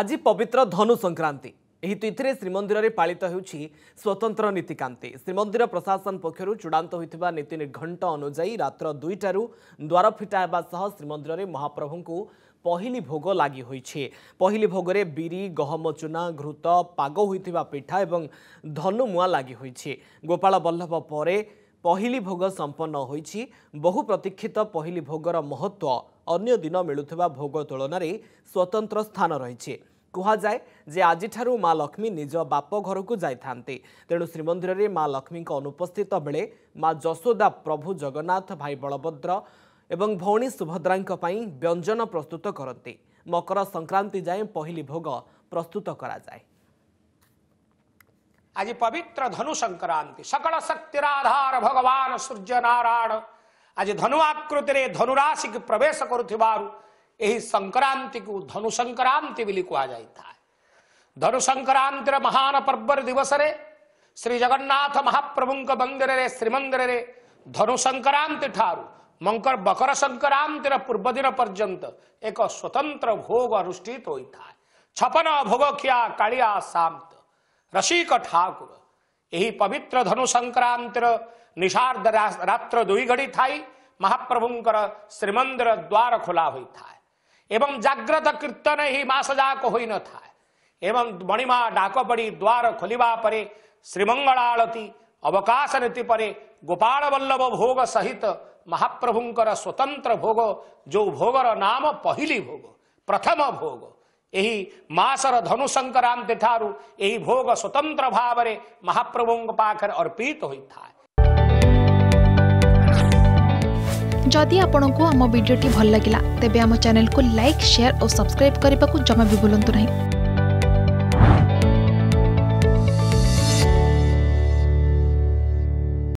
ଆଜି ପବିତ୍ର ଧନୁ ସଂକ୍ରାନ୍ତି ଏହି ତିଥିରେ ଶ୍ରୀମନ୍ଦିରରେ ପାଳିତ ହେଉଛି ସ୍ୱତନ୍ତ୍ର ନୀତିକାନ୍ତି ଶ୍ରୀମନ୍ଦିର ପ୍ରଶାସନ ପକ୍ଷରୁ ଚୂଡ଼ାନ୍ତ ହୋଇଥିବା ନୀତିନିର୍ଘଣ୍ଟ ଅନୁଯାୟୀ ରାତ୍ର ଦୁଇଟାରୁ ଦ୍ୱାର ଫିଟା ହେବା ସହ ଶ୍ରୀମନ୍ଦିରରେ ମହାପ୍ରଭୁଙ୍କୁ ପହିଲି ଭୋଗ ଲାଗି ହୋଇଛି ପହିଲି ଭୋଗରେ ବିରି ଗହମ ଚୁନା ଘୃତ ପାଗ ହୋଇଥିବା ପିଠା ଏବଂ ଧନୁମୁଆ ଲାଗି ହୋଇଛି ଗୋପାଳ ବଲ୍ଲଭ ପରେ ପହିଲି ଭୋଗ ସମ୍ପନ୍ନ ହୋଇଛି ବହୁ ପ୍ରତୀକ୍ଷିତ ପହିଲି ଭୋଗର ମହତ୍ତ୍ୱ ଅନ୍ୟ ଦିନ ମିଳୁଥିବା ଭୋଗ ତୁଳନାରେ ସ୍ୱତନ୍ତ୍ର ସ୍ଥାନ ରହିଛି କୁହାଯାଏ ଯେ ଆଜିଠାରୁ ମା ଲକ୍ଷ୍ମୀ ନିଜ ବାପ ଘରକୁ ଯାଇଥାନ୍ତି ତେଣୁ ଶ୍ରୀମନ୍ଦିରରେ ମା ଲକ୍ଷ୍ମୀଙ୍କ ଅନୁପସ୍ଥିତ ବେଳେ ମା ଯଶୋଦା ପ୍ରଭୁ ଜଗନ୍ନାଥ ଭାଇ ବଳଭଦ୍ର ଏବଂ ଭଉଣୀ ସୁଭଦ୍ରାଙ୍କ ପାଇଁ ବ୍ୟଞ୍ଜନ ପ୍ରସ୍ତୁତ କରନ୍ତି ମକର ସଂକ୍ରାନ୍ତି ଯାଏଁ ପହିଲି ଭୋଗ ପ୍ରସ୍ତୁତ କରାଯାଏ आज पवित्र धनु संक्रांति सकल शक्तिराधार भगवान सूर्य नारायण आज धनु आकृति धनुराशि की प्रवेश करुवार यही संक्रांति को धनु संक्रांति बोली कहा जाता है धनु संक्रांति महान पर्वर दिवस रे श्री जगन्नाथ महाप्रभु मंदिर रे श्रीमंदिर रे धनु संक्रांति ठारू मंकर बकर संक्रांति पूर्व दिन पर्यंत एक स्वतंत्र भोग अनुष्ठित होता है छपन भोग किया कालिया सांत रसिक ठाकुर यही पवित्र धनु संक्रांतिर निषार्द रात्र दुई घड़ी थाई महाप्रभु श्रीमंदिर द्वार खोला हुई था एवं जाग्रत कीर्तन ही मास जाक हो न था एवं मणिमा डाक पड़ी द्वार खोलिवा परे श्रीमंगलाड़ती अवकाश नीति परे गोपाल बल्लभ भोग सहित महाप्रभुंकर स्वतंत्र भोग जो भोगर नाम पहली भोग प्रथम भोग यही मासर धनु संक्रांत थारू भोग स्वतंत्र भावरे महाप्रभुंग पाखर अर्पित होता है जदि आपण आम भिडी भल लगा तेब आम चेल को लाइक सेयार और सब्सक्राइब करने को जमा भी बुलां नहीं